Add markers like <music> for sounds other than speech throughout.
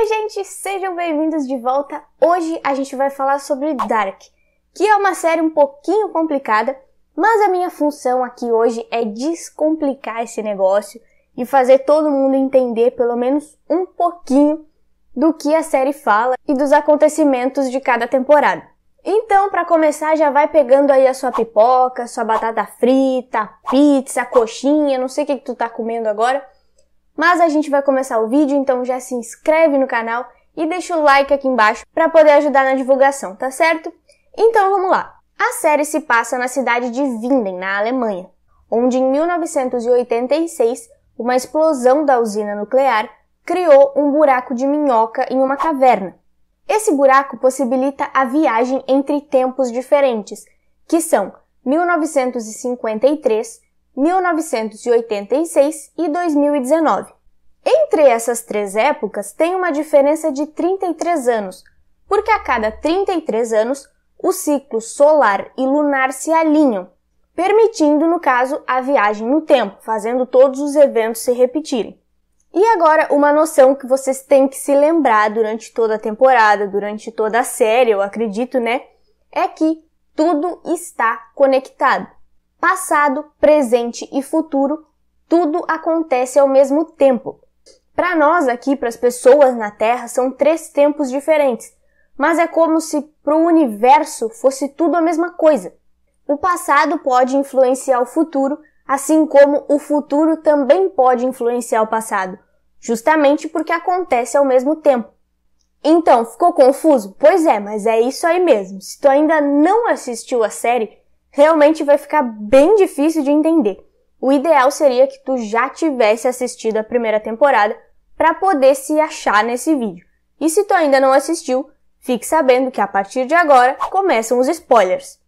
Oi, gente, sejam bem-vindos de volta. Hoje a gente vai falar sobre Dark, que é uma série um pouquinho complicada, mas a minha função aqui hoje é descomplicar esse negócio e fazer todo mundo entender pelo menos um pouquinho do que a série fala e dos acontecimentos de cada temporada. Então, para começar, já vai pegando aí a sua pipoca, sua batata frita, pizza, coxinha, não sei o que, que tu tá comendo agora mas a gente vai começar o vídeo, então já se inscreve no canal e deixa o like aqui embaixo para poder ajudar na divulgação, tá certo? Então vamos lá. A série se passa na cidade de Winden, na Alemanha, onde em 1986 uma explosão da usina nuclear criou um buraco de minhoca em uma caverna. Esse buraco possibilita a viagem entre tempos diferentes, que são 1953, 1986 e 2019. Entre essas três épocas tem uma diferença de 33 anos, porque a cada 33 anos os ciclos solar e lunar se alinham, permitindo, no caso, a viagem no tempo, fazendo todos os eventos se repetirem. E agora, uma noção que vocês têm que se lembrar durante toda a temporada, durante toda a série, eu acredito, né? É que tudo está conectado. Passado, presente e futuro, tudo acontece ao mesmo tempo. Para nós aqui, para as pessoas na Terra, são três tempos diferentes, mas é como se para o universo fosse tudo a mesma coisa. O passado pode influenciar o futuro, assim como o futuro também pode influenciar o passado, justamente porque acontece ao mesmo tempo. Então, ficou confuso? Pois é, mas é isso aí mesmo. Se tu ainda não assistiu a série, realmente vai ficar bem difícil de entender. O ideal seria que tu já tivesse assistido a primeira temporada para poder se achar nesse vídeo. E se tu ainda não assistiu, fique sabendo que a partir de agora começam os spoilers.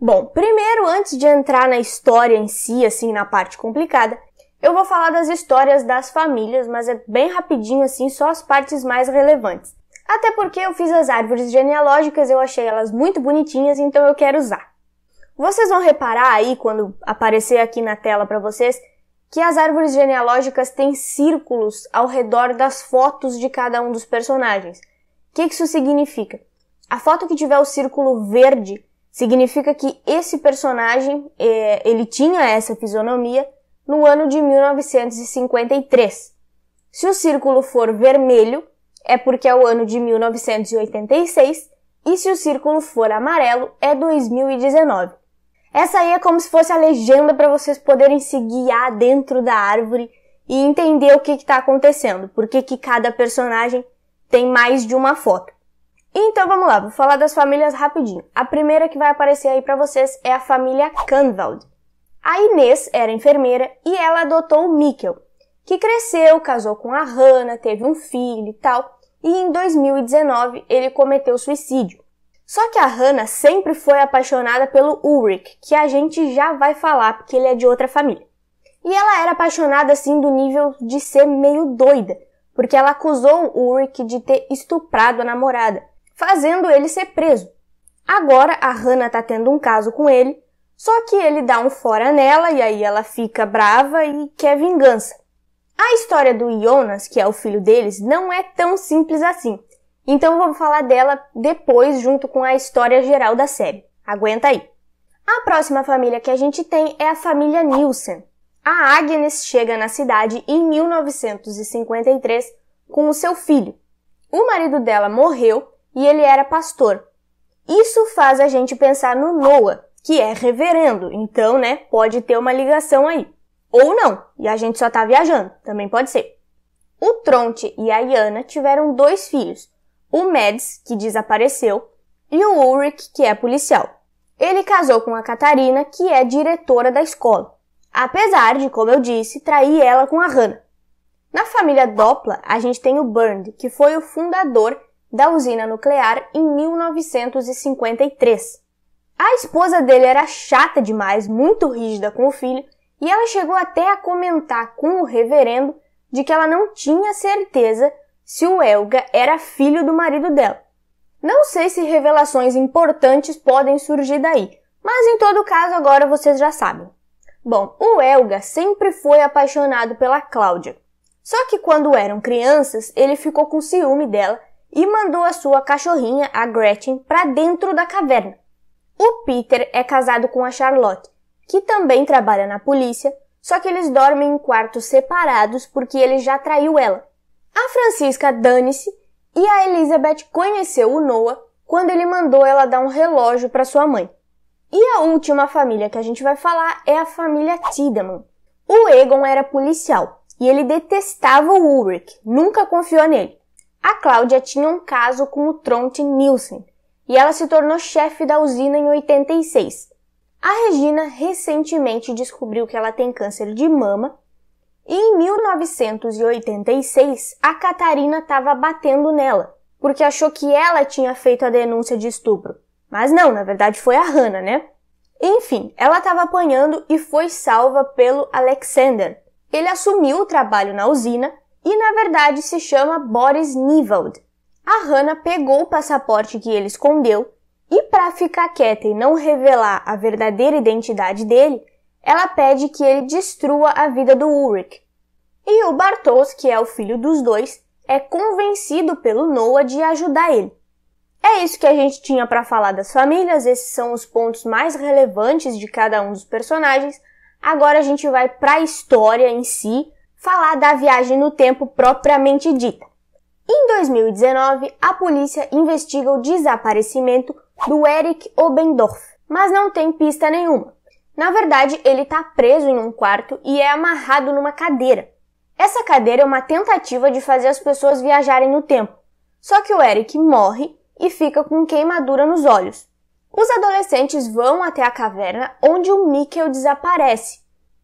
Bom, primeiro, antes de entrar na história em si, assim, na parte complicada, eu vou falar das histórias das famílias, mas é bem rapidinho, assim, só as partes mais relevantes. Até porque eu fiz as árvores genealógicas, eu achei elas muito bonitinhas, então eu quero usar. Vocês vão reparar aí, quando aparecer aqui na tela para vocês, que as árvores genealógicas têm círculos ao redor das fotos de cada um dos personagens. O que, isso significa? A foto que tiver o círculo verde significa que esse personagem é, ele tinha essa fisionomia no ano de 1953. Se o círculo for vermelho, é porque é o ano de 1986, e se o círculo for amarelo, é 2019. Essa aí é como se fosse a legenda para vocês poderem se guiar dentro da árvore e entender o que está acontecendo, porque que cada personagem tem mais de uma foto. Então vamos lá, vou falar das famílias rapidinho. A primeira que vai aparecer aí para vocês é a família Canvald. A Inês era enfermeira e ela adotou o Mikkel, que cresceu, casou com a Hannah, teve um filho e tal, e em 2019 ele cometeu suicídio. Só que a Hannah sempre foi apaixonada pelo Ulrich, que a gente já vai falar porque ele é de outra família. E ela era apaixonada assim do nível de ser meio doida, porque ela acusou o Ulrich de ter estuprado a namorada, fazendo ele ser preso. Agora a Hannah tá tendo um caso com ele, só que ele dá um fora nela e aí ela fica brava e quer vingança. A história do Jonas, que é o filho deles, não é tão simples assim. Então vamos falar dela depois, junto com a história geral da série. Aguenta aí! A próxima família que a gente tem é a família Nielsen. A Agnes chega na cidade em 1953 com o seu filho. O marido dela morreu e ele era pastor. Isso faz a gente pensar no Noah, que é reverendo, então, né, pode ter uma ligação aí. Ou não, e a gente só tá viajando, também pode ser. O Tronte e a Iana tiveram dois filhos, o Mads, que desapareceu, e o Ulrich, que é policial. Ele casou com a Catarina, que é diretora da escola, apesar de, como eu disse, trair ela com a Hannah. Na família Doppler, a gente tem o Burnd, que foi o fundador da usina nuclear em 1953. A esposa dele era chata demais, muito rígida com o filho, e ela chegou até a comentar com o reverendo de que ela não tinha certeza se o Elga era filho do marido dela. Não sei se revelações importantes podem surgir daí, mas em todo caso agora vocês já sabem. Bom, o Elga sempre foi apaixonado pela Cláudia. Só que quando eram crianças, ele ficou com ciúme dela e mandou a sua cachorrinha, a Gretchen, para dentro da caverna. O Peter é casado com a Charlotte, que também trabalha na polícia, só que eles dormem em quartos separados porque ele já traiu ela. A Francisca dane-se e a Elizabeth conheceu o Noah quando ele mandou ela dar um relógio para sua mãe. E a última família que a gente vai falar é a família Tideman. O Egon era policial e ele detestava o Ulrich, nunca confiou nele. A Cláudia tinha um caso com o Tront Nielsen e ela se tornou chefe da usina em 86. A Regina recentemente descobriu que ela tem câncer de mama em 1986, a Catarina estava batendo nela, porque achou que ela tinha feito a denúncia de estupro. Mas não, na verdade foi a Hannah, né? Enfim, ela estava apanhando e foi salva pelo Alexander. Ele assumiu o trabalho na usina e, na verdade, se chama Boris Nivald. A Hannah pegou o passaporte que ele escondeu e, para ficar quieta e não revelar a verdadeira identidade dele, ela pede que ele destrua a vida do Ulrich. E o Bartos, que é o filho dos dois, é convencido pelo Noah de ajudar ele. É isso que a gente tinha para falar das famílias, esses são os pontos mais relevantes de cada um dos personagens. Agora a gente vai para a história em si, falar da viagem no tempo propriamente dita. Em 2019, a polícia investiga o desaparecimento do Eric Obendorf, mas não tem pista nenhuma. Na verdade, ele está preso em um quarto e é amarrado numa cadeira. Essa cadeira é uma tentativa de fazer as pessoas viajarem no tempo. Só que o Eric morre e fica com queimadura nos olhos. Os adolescentes vão até a caverna onde o Mikkel desaparece.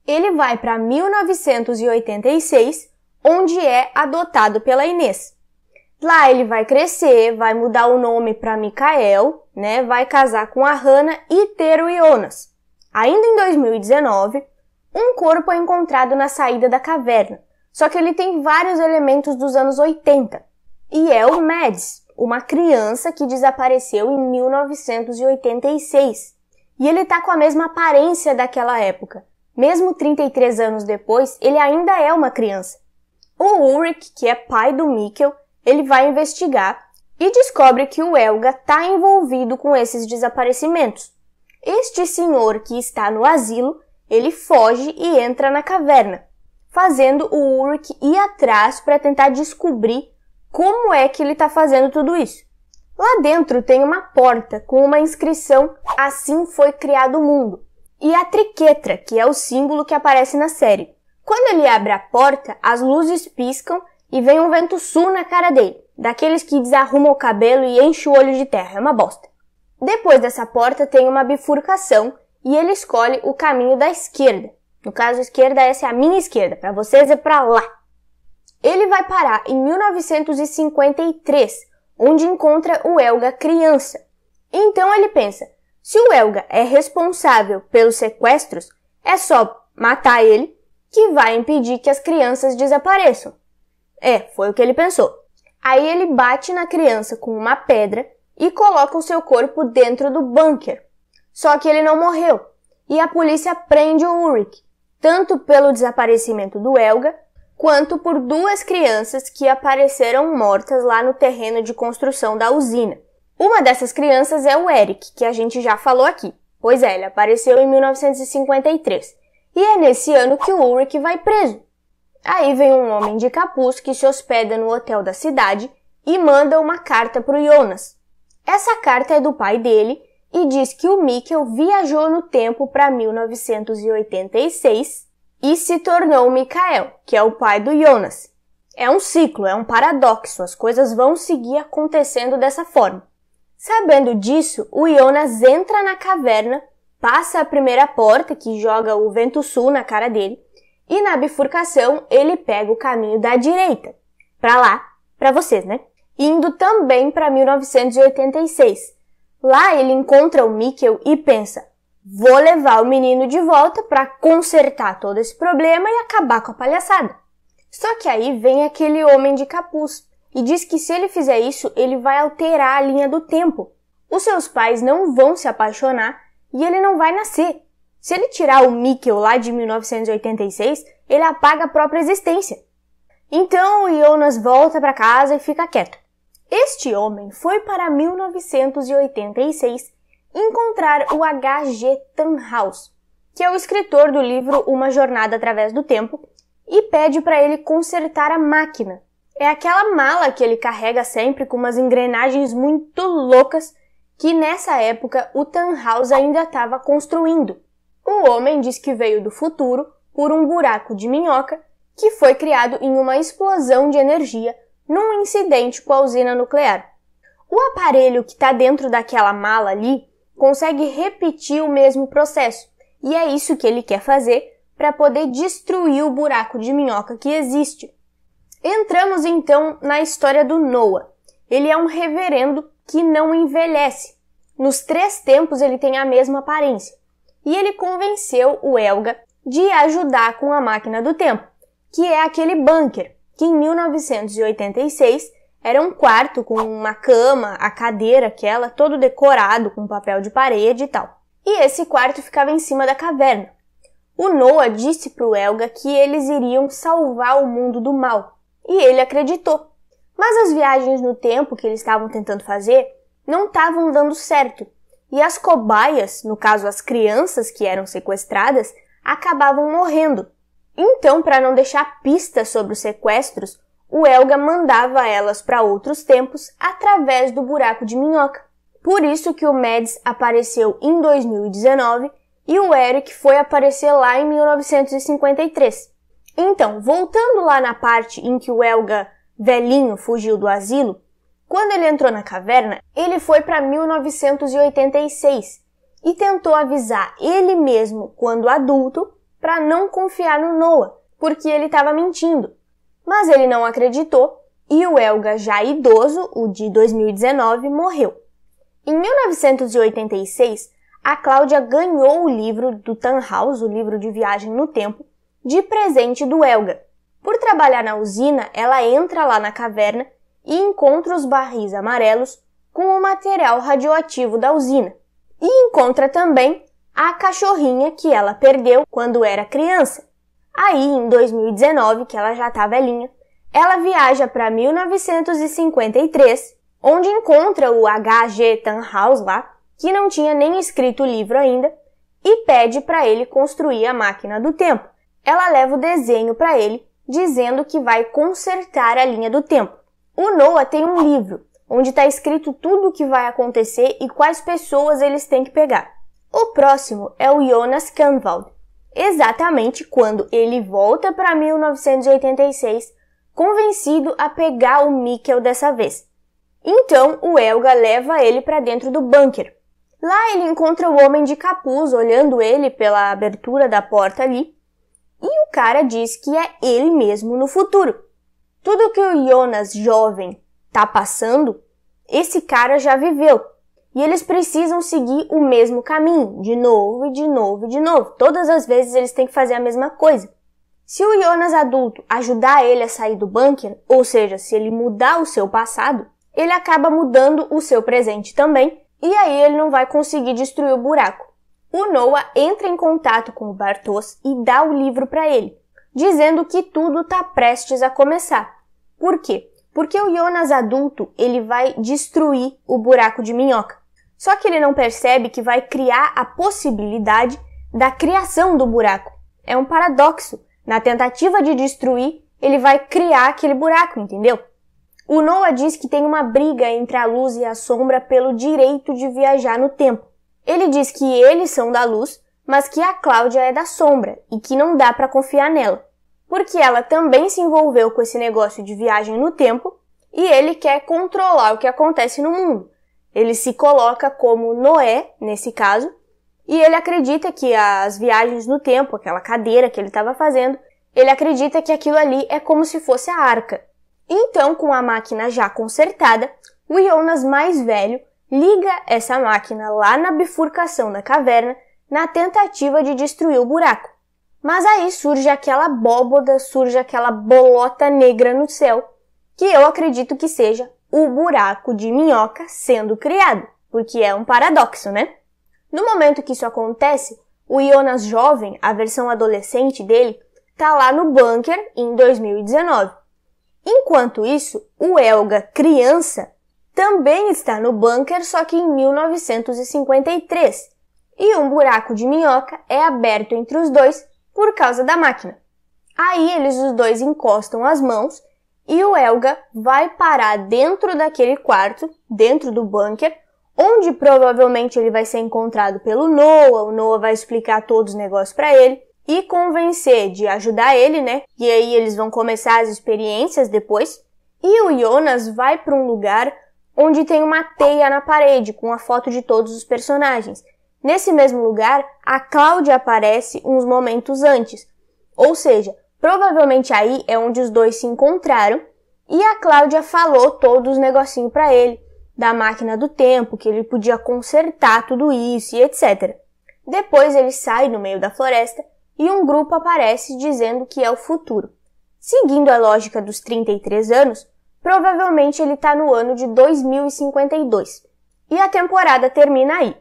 Ele vai para 1986, onde é adotado pela Inês. Lá ele vai crescer, vai mudar o nome para Mikael, né? Vai casar com a Hannah e ter o Jonas. Ainda em 2019, um corpo é encontrado na saída da caverna, só que ele tem vários elementos dos anos 80. E é o Mads, uma criança que desapareceu em 1986. E ele tá com a mesma aparência daquela época. Mesmo 33 anos depois, ele ainda é uma criança. O Ulrich, que é pai do Mikkel, ele vai investigar e descobre que o Elga está envolvido com esses desaparecimentos. Este senhor que está no asilo, ele foge e entra na caverna, fazendo o Urk ir atrás para tentar descobrir como é que ele está fazendo tudo isso. Lá dentro tem uma porta com uma inscrição Assim foi criado o mundo e a triquetra, que é o símbolo que aparece na série. Quando ele abre a porta, as luzes piscam e vem um vento sul na cara dele, daqueles que desarrumam o cabelo e enche o olho de terra, é uma bosta. Depois dessa porta tem uma bifurcação e ele escolhe o caminho da esquerda. No caso, esquerda, essa é a minha esquerda, para vocês é para lá. Ele vai parar em 1953, onde encontra o Elga criança. Então ele pensa: se o Elga é responsável pelos sequestros, é só matar ele que vai impedir que as crianças desapareçam. É, foi o que ele pensou. Aí ele bate na criança com uma pedra e coloca o seu corpo dentro do bunker. Só que ele não morreu e a polícia prende o Ulrich, tanto pelo desaparecimento do Elga, quanto por duas crianças que apareceram mortas lá no terreno de construção da usina. Uma dessas crianças é o Eric, que a gente já falou aqui. Pois é, ele apareceu em 1953. E é nesse ano que o Ulrich vai preso. Aí vem um homem de capuz que se hospeda no hotel da cidade e manda uma carta pro Jonas, essa carta é do pai dele e diz que o Mikkel viajou no tempo para 1986 e se tornou Mikael, que é o pai do Jonas. É um ciclo, é um paradoxo, as coisas vão seguir acontecendo dessa forma. Sabendo disso, o Jonas entra na caverna, passa a primeira porta que joga o vento sul na cara dele e na bifurcação ele pega o caminho da direita. Pra lá, pra vocês, né? indo também para 1986. Lá ele encontra o Mikkel e pensa: vou levar o menino de volta para consertar todo esse problema e acabar com a palhaçada. Só que aí vem aquele homem de capuz e diz que se ele fizer isso, ele vai alterar a linha do tempo. Os seus pais não vão se apaixonar e ele não vai nascer. Se ele tirar o Mikkel lá de 1986, ele apaga a própria existência. Então o Jonas volta para casa e fica quieto. Este homem foi para 1986 encontrar o H.G. Tannhaus, que é o escritor do livro Uma Jornada através do Tempo, e pede para ele consertar a máquina. É aquela mala que ele carrega sempre com umas engrenagens muito loucas que nessa época o Tannhaus ainda estava construindo. O homem diz que veio do futuro por um buraco de minhoca que foi criado em uma explosão de energia num incidente com a usina nuclear. O aparelho que está dentro daquela mala ali consegue repetir o mesmo processo, e é isso que ele quer fazer para poder destruir o buraco de minhoca que existe. Entramos então na história do Noah. Ele é um reverendo que não envelhece. Nos três tempos ele tem a mesma aparência. E ele convenceu o Elga de ajudar com a máquina do tempo, que é aquele bunker que em 1986 era um quarto com uma cama, a cadeira aquela, todo decorado com papel de parede e tal. E esse quarto ficava em cima da caverna. O Noah disse para o Elga que eles iriam salvar o mundo do mal, e ele acreditou. Mas as viagens no tempo que eles estavam tentando fazer não estavam dando certo, e as cobaias, no caso as crianças que eram sequestradas, acabavam morrendo, então, para não deixar pistas sobre os sequestros, o Elga mandava elas para outros tempos através do buraco de minhoca. Por isso que o Mads apareceu em 2019 e o Eric foi aparecer lá em 1953. Então, voltando lá na parte em que o Elga velhinho fugiu do asilo, quando ele entrou na caverna, ele foi para 1986 e tentou avisar ele mesmo, quando adulto, para não confiar no Noah, porque ele estava mentindo. Mas ele não acreditou e o Elga, já idoso, o de 2019, morreu. Em 1986, a Cláudia ganhou o livro do Tannhaus, o livro de viagem no tempo, de presente do Elga. Por trabalhar na usina, ela entra lá na caverna e encontra os barris amarelos com o material radioativo da usina. E encontra também a cachorrinha que ela perdeu quando era criança. Aí, em 2019, que ela já está velhinha, ela viaja para 1953, onde encontra o H.G. Tannhaus lá, que não tinha nem escrito o livro ainda, e pede para ele construir a máquina do tempo. Ela leva o desenho para ele, dizendo que vai consertar a linha do tempo. O Noah tem um livro, onde está escrito tudo o que vai acontecer e quais pessoas eles têm que pegar. O próximo é o Jonas Canvald, exatamente quando ele volta para 1986, convencido a pegar o Mikkel dessa vez. Então o Elga leva ele para dentro do bunker. Lá ele encontra o homem de capuz olhando ele pela abertura da porta ali, e o cara diz que é ele mesmo no futuro. Tudo que o Jonas jovem tá passando, esse cara já viveu e eles precisam seguir o mesmo caminho, de novo e de novo e de novo. Todas as vezes eles têm que fazer a mesma coisa. Se o Jonas adulto ajudar ele a sair do bunker, ou seja, se ele mudar o seu passado, ele acaba mudando o seu presente também, e aí ele não vai conseguir destruir o buraco. O Noah entra em contato com o Bartos e dá o livro para ele, dizendo que tudo está prestes a começar. Por quê? Porque o Jonas adulto ele vai destruir o buraco de minhoca. Só que ele não percebe que vai criar a possibilidade da criação do buraco. É um paradoxo. Na tentativa de destruir, ele vai criar aquele buraco, entendeu? O Noah diz que tem uma briga entre a luz e a sombra pelo direito de viajar no tempo. Ele diz que eles são da luz, mas que a Cláudia é da sombra e que não dá para confiar nela, porque ela também se envolveu com esse negócio de viagem no tempo e ele quer controlar o que acontece no mundo. Ele se coloca como Noé, nesse caso, e ele acredita que as viagens no tempo, aquela cadeira que ele estava fazendo, ele acredita que aquilo ali é como se fosse a arca. Então, com a máquina já consertada, o Jonas mais velho liga essa máquina lá na bifurcação da caverna na tentativa de destruir o buraco. Mas aí surge aquela abóboda, surge aquela bolota negra no céu, que eu acredito que seja o buraco de minhoca sendo criado, porque é um paradoxo, né? No momento que isso acontece, o Jonas jovem, a versão adolescente dele, tá lá no bunker em 2019. Enquanto isso, o Elga criança também está no bunker, só que em 1953. E um buraco de minhoca é aberto entre os dois por causa da máquina. Aí eles os dois encostam as mãos e o Elga vai parar dentro daquele quarto, dentro do bunker, onde provavelmente ele vai ser encontrado pelo Noah. O Noah vai explicar todos os negócios para ele e convencer de ajudar ele, né? E aí eles vão começar as experiências depois. E o Jonas vai para um lugar onde tem uma teia na parede com a foto de todos os personagens. Nesse mesmo lugar, a Cláudia aparece uns momentos antes. Ou seja, Provavelmente aí é onde os dois se encontraram e a Cláudia falou todos os negocinho para ele, da máquina do tempo, que ele podia consertar tudo isso e etc. Depois ele sai no meio da floresta e um grupo aparece dizendo que é o futuro. Seguindo a lógica dos 33 anos, provavelmente ele está no ano de 2052. E a temporada termina aí.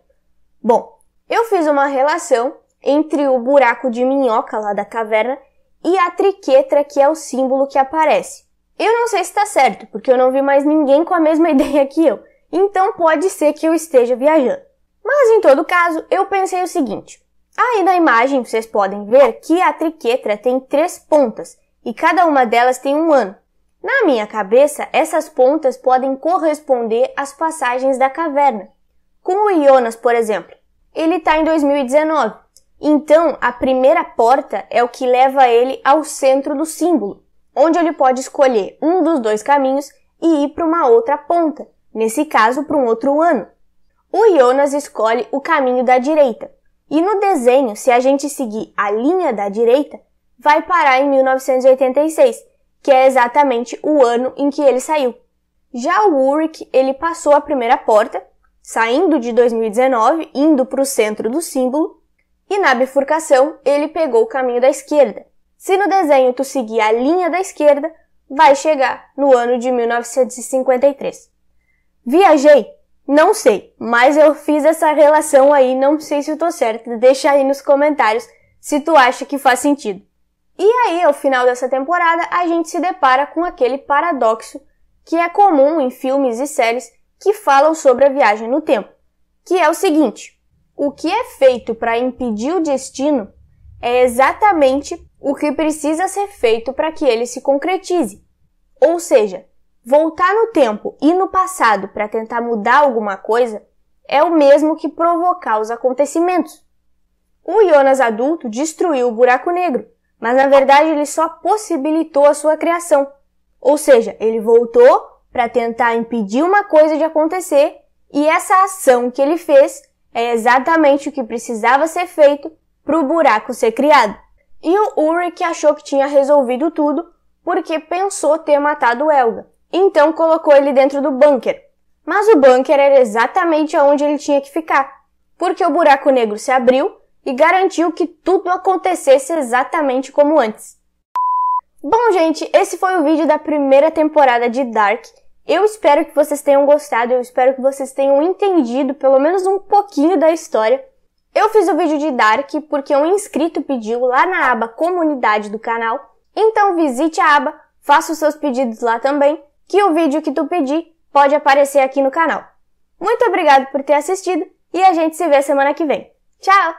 Bom, eu fiz uma relação entre o buraco de minhoca lá da caverna e a triquetra, que é o símbolo que aparece. Eu não sei se está certo, porque eu não vi mais ninguém com a mesma <laughs> ideia que eu, então pode ser que eu esteja viajando. Mas em todo caso, eu pensei o seguinte. Aí na imagem vocês podem ver que a triquetra tem três pontas e cada uma delas tem um ano. Na minha cabeça, essas pontas podem corresponder às passagens da caverna. Com o Jonas, por exemplo, ele está em 2019, então, a primeira porta é o que leva ele ao centro do símbolo, onde ele pode escolher um dos dois caminhos e ir para uma outra ponta, nesse caso para um outro ano. O Jonas escolhe o caminho da direita, e no desenho, se a gente seguir a linha da direita, vai parar em 1986, que é exatamente o ano em que ele saiu. Já o Ulrich, ele passou a primeira porta, saindo de 2019, indo para o centro do símbolo, e na bifurcação ele pegou o caminho da esquerda. Se no desenho tu seguir a linha da esquerda, vai chegar no ano de 1953. Viajei? Não sei, mas eu fiz essa relação aí, não sei se eu tô certo. Deixa aí nos comentários se tu acha que faz sentido. E aí, ao final dessa temporada, a gente se depara com aquele paradoxo que é comum em filmes e séries que falam sobre a viagem no tempo, que é o seguinte: o que é feito para impedir o destino é exatamente o que precisa ser feito para que ele se concretize. Ou seja, voltar no tempo e no passado para tentar mudar alguma coisa é o mesmo que provocar os acontecimentos. O Jonas adulto destruiu o buraco negro, mas na verdade ele só possibilitou a sua criação. Ou seja, ele voltou para tentar impedir uma coisa de acontecer e essa ação que ele fez é exatamente o que precisava ser feito para o buraco ser criado. E o Ulrich achou que tinha resolvido tudo porque pensou ter matado Helga. Então colocou ele dentro do bunker. Mas o bunker era exatamente onde ele tinha que ficar, porque o buraco negro se abriu e garantiu que tudo acontecesse exatamente como antes. Bom, gente, esse foi o vídeo da primeira temporada de Dark. Eu espero que vocês tenham gostado, eu espero que vocês tenham entendido pelo menos um pouquinho da história. Eu fiz o vídeo de Dark porque um inscrito pediu lá na aba comunidade do canal. Então visite a aba, faça os seus pedidos lá também, que o vídeo que tu pedir pode aparecer aqui no canal. Muito obrigado por ter assistido e a gente se vê semana que vem. Tchau!